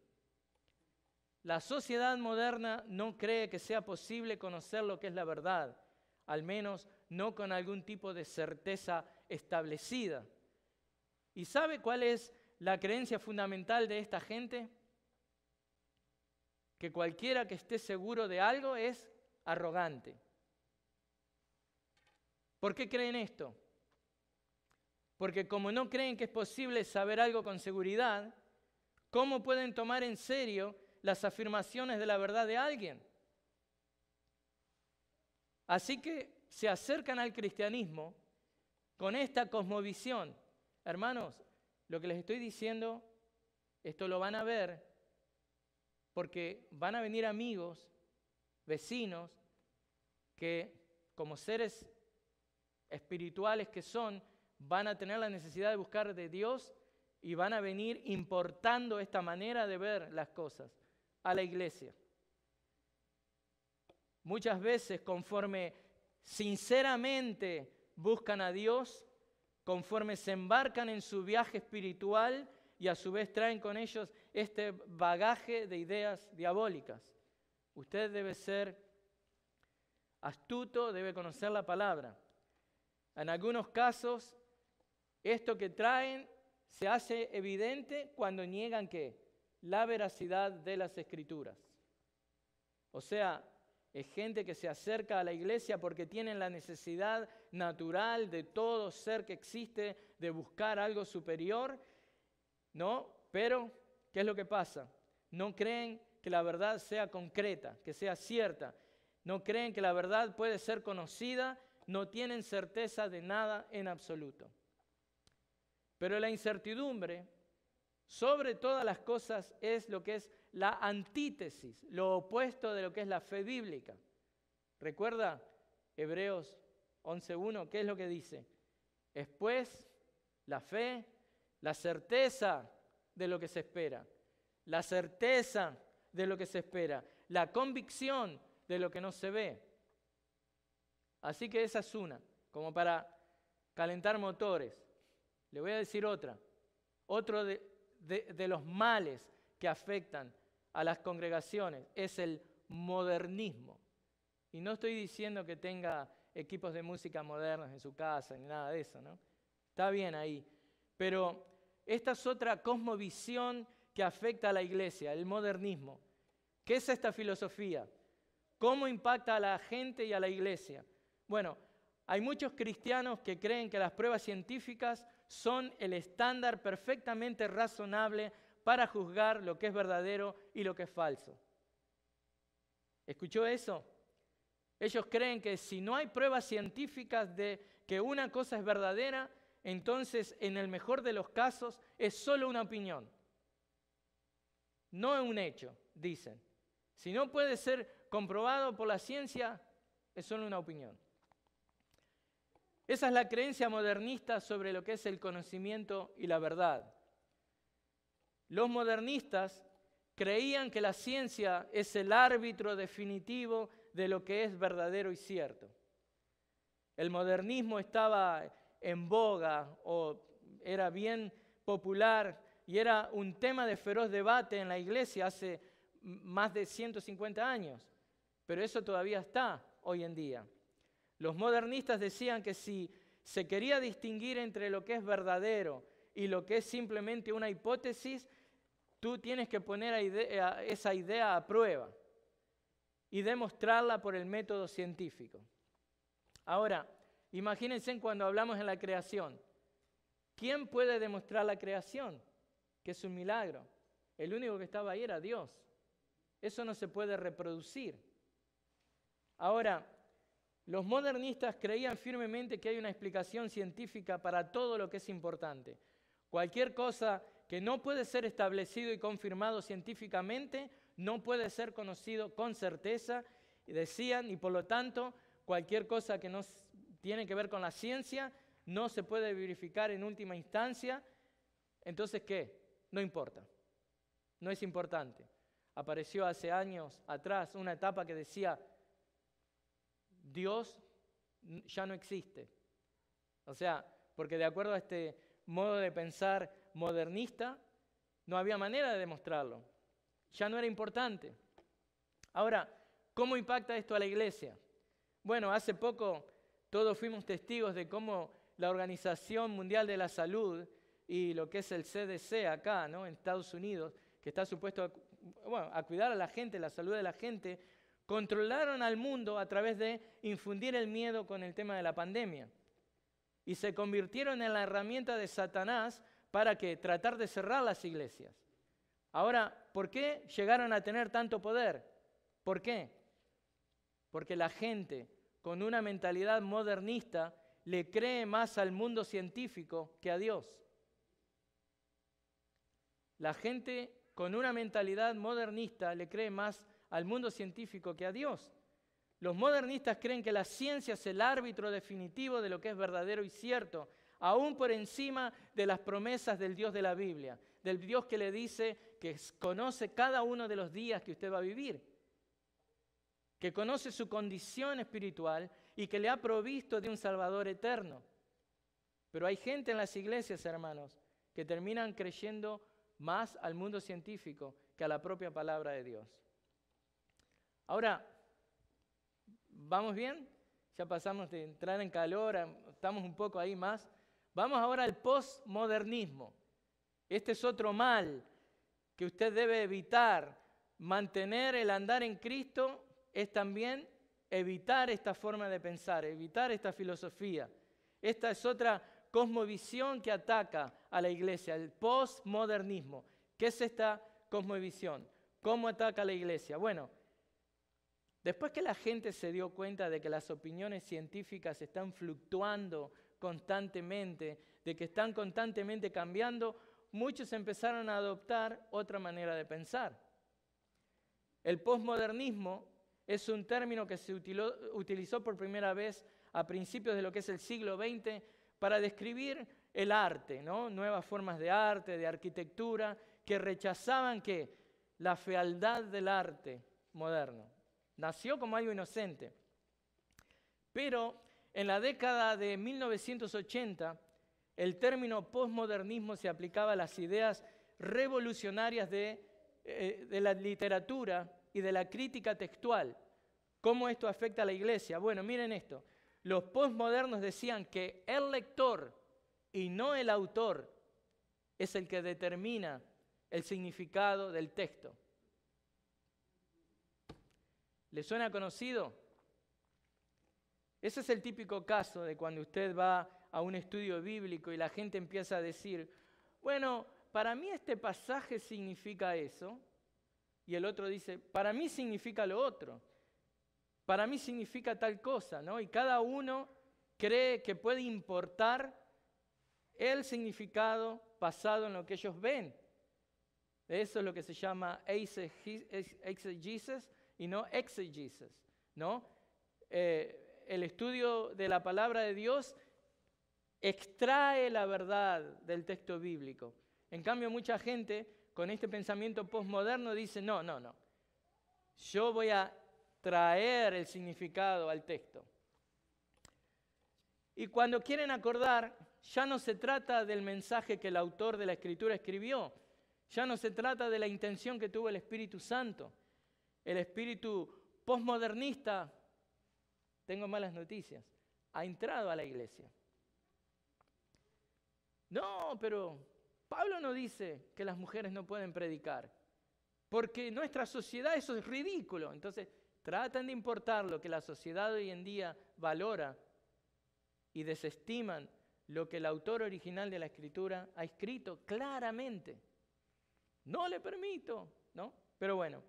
La sociedad moderna no cree que sea posible conocer lo que es la verdad, al menos no con algún tipo de certeza establecida. ¿Y sabe cuál es la creencia fundamental de esta gente? Que cualquiera que esté seguro de algo es arrogante. ¿Por qué creen esto? Porque como no creen que es posible saber algo con seguridad, ¿cómo pueden tomar en serio las afirmaciones de la verdad de alguien. Así que se acercan al cristianismo con esta cosmovisión. Hermanos, lo que les estoy diciendo, esto lo van a ver porque van a venir amigos, vecinos, que como seres espirituales que son, van a tener la necesidad de buscar de Dios y van a venir importando esta manera de ver las cosas a la iglesia. Muchas veces conforme sinceramente buscan a Dios, conforme se embarcan en su viaje espiritual y a su vez traen con ellos este bagaje de ideas diabólicas. Usted debe ser astuto, debe conocer la palabra. En algunos casos, esto que traen se hace evidente cuando niegan que la veracidad de las escrituras. O sea, es gente que se acerca a la iglesia porque tienen la necesidad natural de todo ser que existe de buscar algo superior, ¿no? Pero, ¿qué es lo que pasa? No creen que la verdad sea concreta, que sea cierta. No creen que la verdad puede ser conocida, no tienen certeza de nada en absoluto. Pero la incertidumbre sobre todas las cosas es lo que es la antítesis, lo opuesto de lo que es la fe bíblica. Recuerda Hebreos 11.1, ¿qué es lo que dice? Es pues la fe, la certeza de lo que se espera, la certeza de lo que se espera, la convicción de lo que no se ve. Así que esa es una, como para calentar motores. Le voy a decir otra, otro de, de, los males que afectan a las congregaciones es el modernismo. Y no estoy diciendo que tenga equipos de música modernos en su casa ni nada de eso, ¿no? Está bien ahí. Pero esta es otra cosmovisión que afecta a la iglesia, el modernismo. ¿Qué es esta filosofía? ¿Cómo impacta a la gente y a la iglesia? Bueno, hay muchos cristianos que creen que las pruebas científicas son el estándar perfectamente razonable para juzgar lo que es verdadero y lo que es falso. ¿Escuchó eso? Ellos creen que si no hay pruebas científicas de que una cosa es verdadera, entonces en el mejor de los casos es solo una opinión. No es un hecho, dicen. Si no puede ser comprobado por la ciencia, es solo una opinión. Esa es la creencia modernista sobre lo que es el conocimiento y la verdad. Los modernistas creían que la ciencia es el árbitro definitivo de lo que es verdadero y cierto. El modernismo estaba en boga o era bien popular y era un tema de feroz debate en la iglesia hace más de 150 años, pero eso todavía está hoy en día. Los modernistas decían que si se quería distinguir entre lo que es verdadero y lo que es simplemente una hipótesis, tú tienes que poner esa idea a prueba y demostrarla por el método científico. Ahora, imagínense cuando hablamos de la creación. ¿Quién puede demostrar la creación? Que es un milagro. El único que estaba ahí era Dios. Eso no se puede reproducir. Ahora, los modernistas creían firmemente que hay una explicación científica para todo lo que es importante. Cualquier cosa que no puede ser establecido y confirmado científicamente, no puede ser conocido con certeza, decían, y por lo tanto, cualquier cosa que no tiene que ver con la ciencia, no se puede verificar en última instancia, entonces ¿qué? No importa, no es importante. Apareció hace años atrás una etapa que decía, Dios ya no existe. O sea, porque de acuerdo a este modo de pensar modernista, no había manera de demostrarlo. Ya no era importante. Ahora, ¿cómo impacta esto a la iglesia? Bueno, hace poco todos fuimos testigos de cómo la Organización Mundial de la Salud y lo que es el CDC acá, ¿no? en Estados Unidos, que está supuesto a cuidar a la gente, la salud de la gente, controlaron al mundo a través de infundir el miedo con el tema de la pandemia. Y se convirtieron en la herramienta de Satanás para que tratar de cerrar las iglesias. Ahora, ¿por qué llegaron a tener tanto poder? ¿Por qué? Porque la gente con una mentalidad modernista le cree más al mundo científico que a Dios. La gente con una mentalidad modernista le cree más al mundo científico que a Dios. Los modernistas creen que la ciencia es el árbitro definitivo de lo que es verdadero y cierto, aún por encima de las promesas del Dios de la Biblia, del Dios que le dice que conoce cada uno de los días que usted va a vivir, que conoce su condición espiritual y que le ha provisto de un Salvador eterno. Pero hay gente en las iglesias, hermanos, que terminan creyendo más al mundo científico que a la propia palabra de Dios. Ahora, ¿vamos bien? Ya pasamos de entrar en calor, estamos un poco ahí más. Vamos ahora al postmodernismo. Este es otro mal que usted debe evitar. Mantener el andar en Cristo es también evitar esta forma de pensar, evitar esta filosofía. Esta es otra cosmovisión que ataca a la iglesia, el postmodernismo. ¿Qué es esta cosmovisión? ¿Cómo ataca a la iglesia? Bueno, Después que la gente se dio cuenta de que las opiniones científicas están fluctuando constantemente, de que están constantemente cambiando, muchos empezaron a adoptar otra manera de pensar. El posmodernismo es un término que se utilizó por primera vez a principios de lo que es el siglo XX para describir el arte, ¿no? nuevas formas de arte, de arquitectura, que rechazaban que la fealdad del arte moderno. Nació como algo inocente. Pero en la década de 1980, el término posmodernismo se aplicaba a las ideas revolucionarias eh, de, la literatura y de la crítica textual. ¿Cómo esto afecta a la iglesia? Bueno, miren esto. Los posmodernos decían que el lector y no el autor es el que determina el significado del texto. ¿Le suena conocido? Ese es el típico caso de cuando usted va a un estudio bíblico y la gente empieza a decir, bueno, para mí este pasaje significa eso, y el otro dice, para mí significa lo otro, para mí significa tal cosa, ¿no? Y cada uno cree que puede importar el significado pasado en lo que ellos ven. Eso es lo que se llama exegesis y no exegesis, ¿no? Eh, el estudio de la palabra de Dios extrae la verdad del texto bíblico. En cambio, mucha gente con este pensamiento postmoderno dice, no, no, no, yo voy a traer el significado al texto. Y cuando quieren acordar, ya no se trata del mensaje que el autor de la escritura escribió, ya no se trata de la intención que tuvo el Espíritu Santo, el espíritu postmodernista, tengo malas noticias, ha entrado a la iglesia. No, pero Pablo no dice que las mujeres no pueden predicar, porque nuestra sociedad eso es ridículo. Entonces, tratan de importar lo que la sociedad hoy en día valora y desestiman lo que el autor original de la escritura ha escrito claramente. No le permito, ¿no? Pero bueno,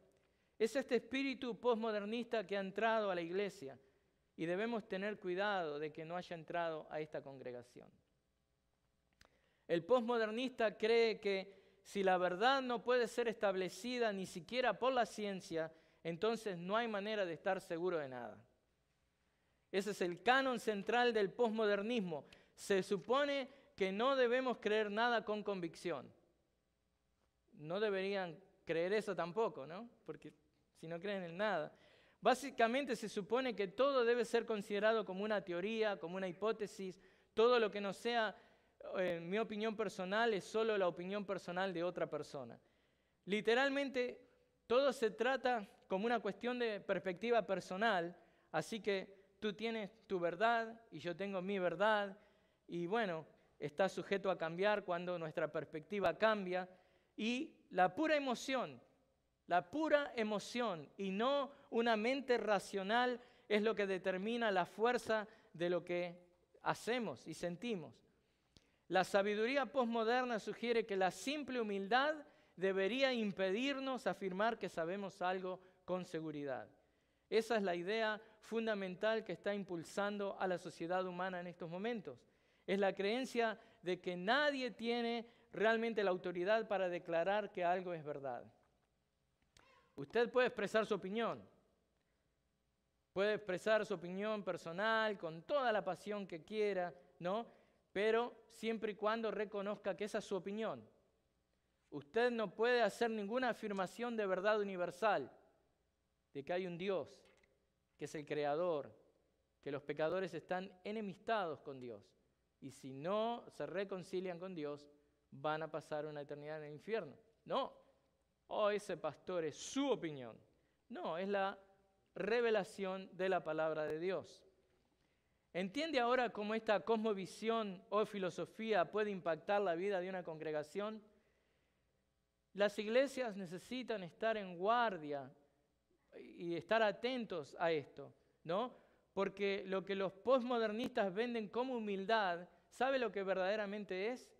es este espíritu postmodernista que ha entrado a la iglesia y debemos tener cuidado de que no haya entrado a esta congregación. El postmodernista cree que si la verdad no puede ser establecida ni siquiera por la ciencia, entonces no hay manera de estar seguro de nada. Ese es el canon central del postmodernismo. Se supone que no debemos creer nada con convicción. No deberían creer eso tampoco, ¿no? Porque si no creen en nada. Básicamente se supone que todo debe ser considerado como una teoría, como una hipótesis, todo lo que no sea mi opinión personal es solo la opinión personal de otra persona. Literalmente, todo se trata como una cuestión de perspectiva personal, así que tú tienes tu verdad y yo tengo mi verdad, y bueno, está sujeto a cambiar cuando nuestra perspectiva cambia, y la pura emoción la pura emoción y no una mente racional es lo que determina la fuerza de lo que hacemos y sentimos. La sabiduría posmoderna sugiere que la simple humildad debería impedirnos afirmar que sabemos algo con seguridad. Esa es la idea fundamental que está impulsando a la sociedad humana en estos momentos. Es la creencia de que nadie tiene realmente la autoridad para declarar que algo es verdad. Usted puede expresar su opinión. Puede expresar su opinión personal con toda la pasión que quiera, ¿no? Pero siempre y cuando reconozca que esa es su opinión. Usted no puede hacer ninguna afirmación de verdad universal, de que hay un Dios, que es el creador, que los pecadores están enemistados con Dios. Y si no se reconcilian con Dios, van a pasar una eternidad en el infierno. No, oh, ese pastor es su opinión. No, es la revelación de la palabra de Dios. ¿Entiende ahora cómo esta cosmovisión o filosofía puede impactar la vida de una congregación? Las iglesias necesitan estar en guardia y estar atentos a esto, ¿no? Porque lo que los postmodernistas venden como humildad, ¿sabe lo que verdaderamente es?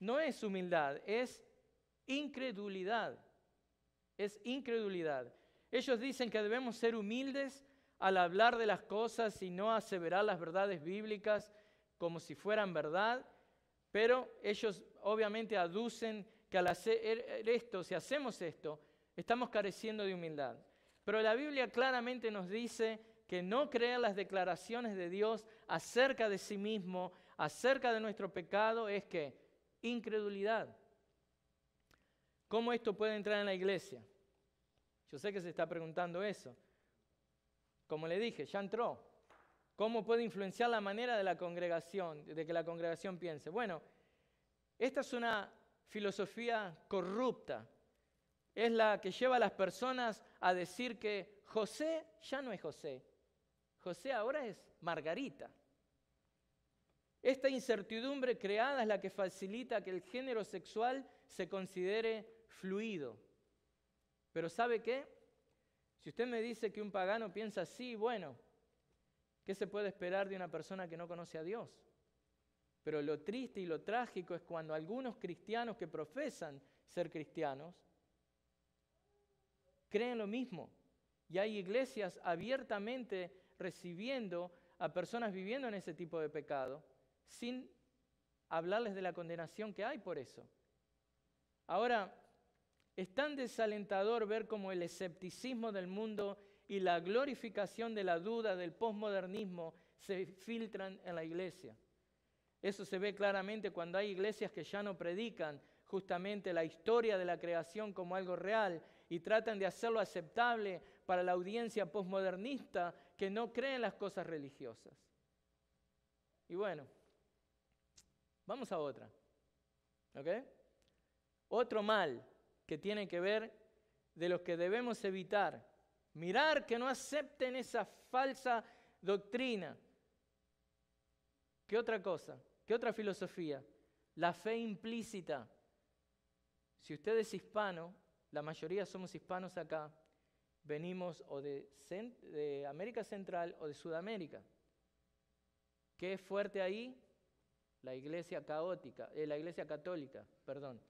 No es humildad, es incredulidad. Es incredulidad. Ellos dicen que debemos ser humildes al hablar de las cosas y no aseverar las verdades bíblicas como si fueran verdad, pero ellos obviamente aducen que al hacer esto, si hacemos esto, estamos careciendo de humildad. Pero la Biblia claramente nos dice que no creer las declaraciones de Dios acerca de sí mismo, acerca de nuestro pecado, es que incredulidad. ¿Cómo esto puede entrar en la iglesia? Yo sé que se está preguntando eso. Como le dije, ya entró. ¿Cómo puede influenciar la manera de la congregación, de que la congregación piense? Bueno, esta es una filosofía corrupta. Es la que lleva a las personas a decir que José ya no es José. José ahora es Margarita. Esta incertidumbre creada es la que facilita que el género sexual se considere fluido. Pero ¿sabe qué? Si usted me dice que un pagano piensa así, bueno, ¿qué se puede esperar de una persona que no conoce a Dios? Pero lo triste y lo trágico es cuando algunos cristianos que profesan ser cristianos creen lo mismo. Y hay iglesias abiertamente recibiendo a personas viviendo en ese tipo de pecado sin hablarles de la condenación que hay por eso. Ahora, es tan desalentador ver cómo el escepticismo del mundo y la glorificación de la duda del posmodernismo se filtran en la iglesia. Eso se ve claramente cuando hay iglesias que ya no predican justamente la historia de la creación como algo real y tratan de hacerlo aceptable para la audiencia posmodernista que no cree en las cosas religiosas. Y bueno, vamos a otra. Otro mal que tiene que ver de los que debemos evitar. Mirar que no acepten esa falsa doctrina. ¿Qué otra cosa? ¿Qué otra filosofía? La fe implícita. Si usted es hispano, la mayoría somos hispanos acá, venimos o de, América Central o de Sudamérica. ¿Qué es fuerte ahí? La iglesia caótica, eh, la iglesia católica, perdón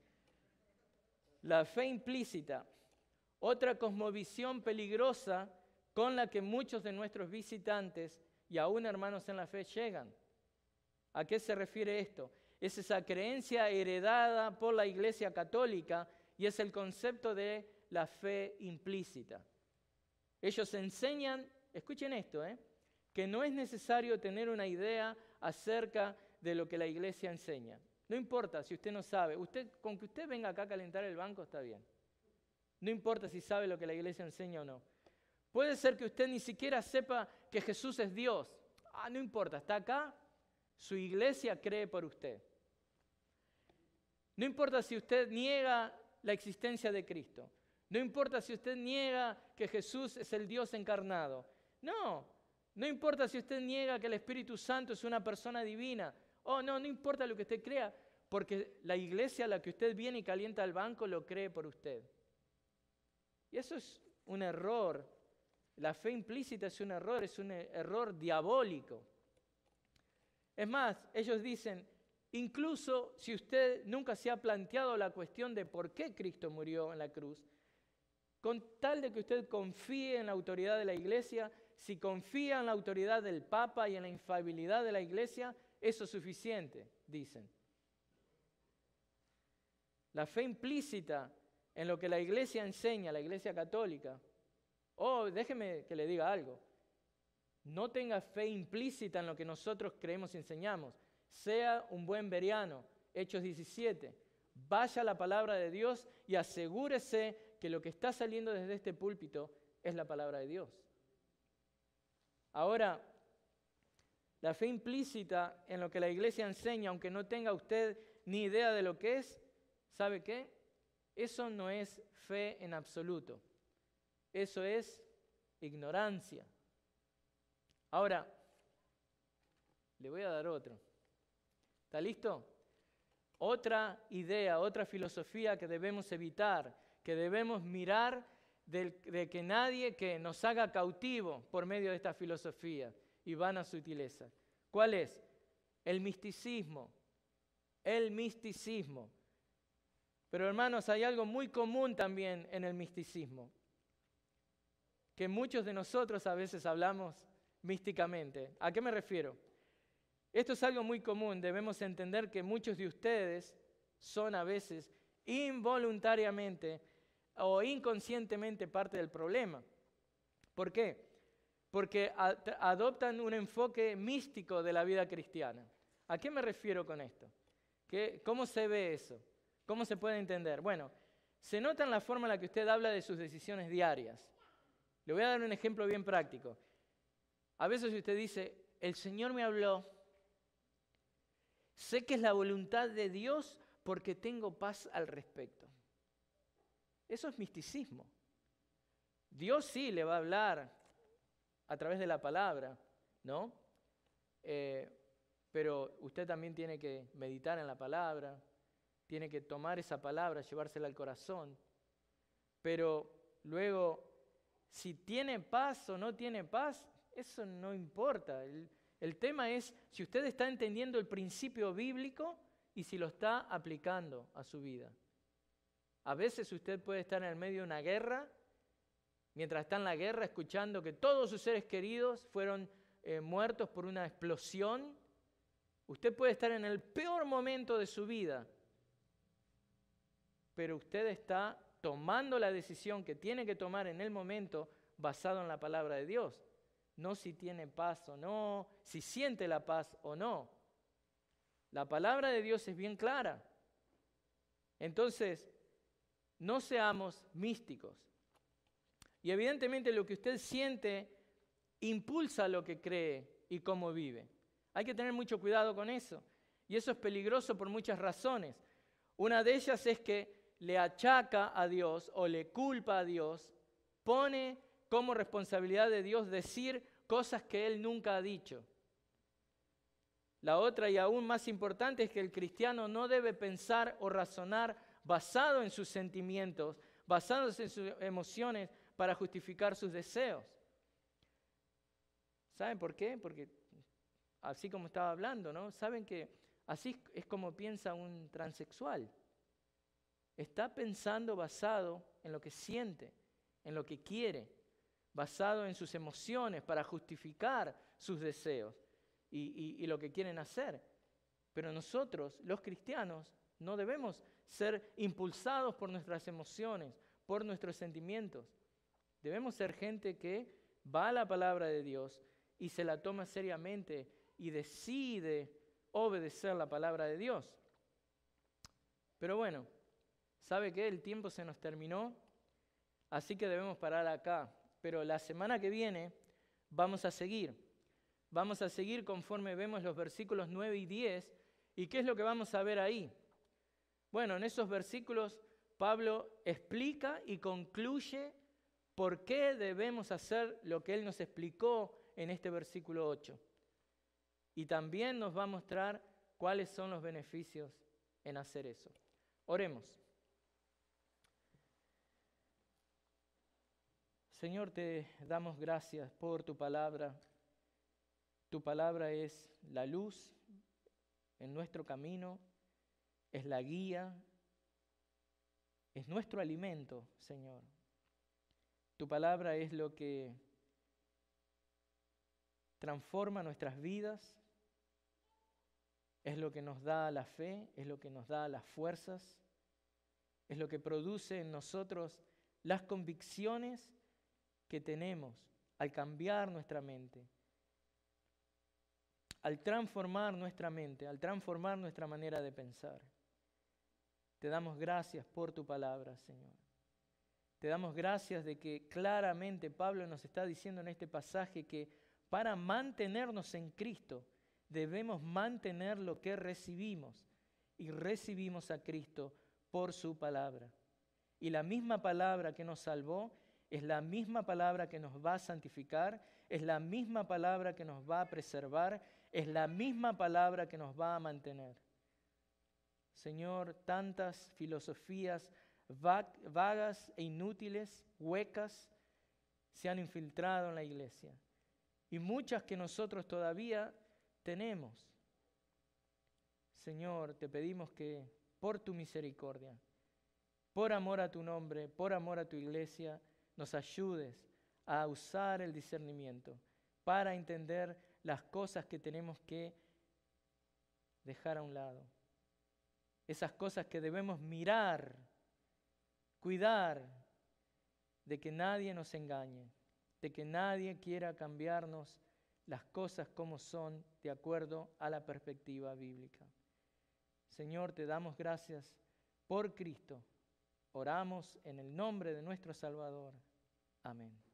la fe implícita, otra cosmovisión peligrosa con la que muchos de nuestros visitantes y aún hermanos en la fe llegan. ¿A qué se refiere esto? Es esa creencia heredada por la Iglesia Católica y es el concepto de la fe implícita. Ellos enseñan, escuchen esto, eh, que no es necesario tener una idea acerca de lo que la Iglesia enseña. No importa si usted no sabe, usted, con que usted venga acá a calentar el banco está bien. No importa si sabe lo que la iglesia enseña o no. Puede ser que usted ni siquiera sepa que Jesús es Dios. Ah, no importa, está acá, su iglesia cree por usted. No importa si usted niega la existencia de Cristo. No importa si usted niega que Jesús es el Dios encarnado. No, no importa si usted niega que el Espíritu Santo es una persona divina. Oh, no, no importa lo que usted crea, porque la iglesia a la que usted viene y calienta el banco lo cree por usted. Y eso es un error. La fe implícita es un error, es un error diabólico. Es más, ellos dicen, incluso si usted nunca se ha planteado la cuestión de por qué Cristo murió en la cruz, con tal de que usted confíe en la autoridad de la iglesia, si confía en la autoridad del Papa y en la infabilidad de la iglesia, eso es suficiente, dicen. La fe implícita en lo que la iglesia enseña, la iglesia católica. Oh, déjeme que le diga algo. No tenga fe implícita en lo que nosotros creemos y enseñamos. Sea un buen veriano. Hechos 17. Vaya a la palabra de Dios y asegúrese que lo que está saliendo desde este púlpito es la palabra de Dios. Ahora, la fe implícita en lo que la iglesia enseña, aunque no tenga usted ni idea de lo que es, ¿sabe qué? Eso no es fe en absoluto. Eso es ignorancia. Ahora, le voy a dar otro. ¿Está listo? Otra idea, otra filosofía que debemos evitar, que debemos mirar de que nadie que nos haga cautivo por medio de esta filosofía y van a sutileza. ¿Cuál es? El misticismo. El misticismo. Pero hermanos, hay algo muy común también en el misticismo, que muchos de nosotros a veces hablamos místicamente. ¿A qué me refiero? Esto es algo muy común, debemos entender que muchos de ustedes son a veces involuntariamente o inconscientemente parte del problema. ¿Por qué? porque adoptan un enfoque místico de la vida cristiana. ¿A qué me refiero con esto? ¿Cómo se ve eso? ¿Cómo se puede entender? Bueno, se nota en la forma en la que usted habla de sus decisiones diarias. Le voy a dar un ejemplo bien práctico. A veces usted dice, el Señor me habló, sé que es la voluntad de Dios porque tengo paz al respecto. Eso es misticismo. Dios sí le va a hablar, a través de la palabra, ¿no? Eh, pero usted también tiene que meditar en la palabra, tiene que tomar esa palabra, llevársela al corazón. Pero luego, si tiene paz o no tiene paz, eso no importa. El, el tema es si usted está entendiendo el principio bíblico y si lo está aplicando a su vida. A veces usted puede estar en el medio de una guerra mientras está en la guerra, escuchando que todos sus seres queridos fueron eh, muertos por una explosión. Usted puede estar en el peor momento de su vida, pero usted está tomando la decisión que tiene que tomar en el momento basado en la palabra de Dios, no si tiene paz o no, si siente la paz o no. La palabra de Dios es bien clara. Entonces, no seamos místicos. Y evidentemente lo que usted siente impulsa lo que cree y cómo vive. Hay que tener mucho cuidado con eso. Y eso es peligroso por muchas razones. Una de ellas es que le achaca a Dios o le culpa a Dios, pone como responsabilidad de Dios decir cosas que Él nunca ha dicho. La otra y aún más importante es que el cristiano no debe pensar o razonar basado en sus sentimientos, basados en sus emociones para justificar sus deseos. ¿Saben por qué? Porque así como estaba hablando, ¿no? Saben que así es como piensa un transexual. Está pensando basado en lo que siente, en lo que quiere, basado en sus emociones para justificar sus deseos y, lo que quieren hacer. Pero nosotros, los cristianos, no debemos ser impulsados por nuestras emociones, por nuestros sentimientos. Debemos ser gente que va a la palabra de Dios y se la toma seriamente y decide obedecer la palabra de Dios. Pero bueno, ¿sabe que El tiempo se nos terminó, así que debemos parar acá. Pero la semana que viene vamos a seguir. Vamos a seguir conforme vemos los versículos 9 y 10. ¿Y qué es lo que vamos a ver ahí? Bueno, en esos versículos Pablo explica y concluye ¿Por qué debemos hacer lo que Él nos explicó en este versículo 8? Y también nos va a mostrar cuáles son los beneficios en hacer eso. Oremos. Señor, te damos gracias por tu palabra. Tu palabra es la luz en nuestro camino, es la guía, es nuestro alimento, Señor. Tu palabra es lo que transforma nuestras vidas, es lo que nos da la fe, es lo que nos da las fuerzas, es lo que produce en nosotros las convicciones que tenemos al cambiar nuestra mente, al transformar nuestra mente, al transformar nuestra manera de pensar. Te damos gracias por tu palabra, Señor. Te damos gracias de que claramente Pablo nos está diciendo en este pasaje que para mantenernos en Cristo debemos mantener lo que recibimos y recibimos a Cristo por su palabra. Y la misma palabra que nos salvó es la misma palabra que nos va a santificar, es la misma palabra que nos va a preservar, es la misma palabra que nos va a mantener. Señor, tantas filosofías, vagas e inútiles, huecas, se han infiltrado en la iglesia. Y muchas que nosotros todavía tenemos. Señor, te pedimos que por tu misericordia, por amor a tu nombre, por amor a tu iglesia, nos ayudes a usar el discernimiento para entender las cosas que tenemos que dejar a un lado. Esas cosas que debemos mirar cuidar de que nadie nos engañe, de que nadie quiera cambiarnos las cosas como son de acuerdo a la perspectiva bíblica. Señor, te damos gracias por Cristo. Oramos en el nombre de nuestro Salvador. Amén.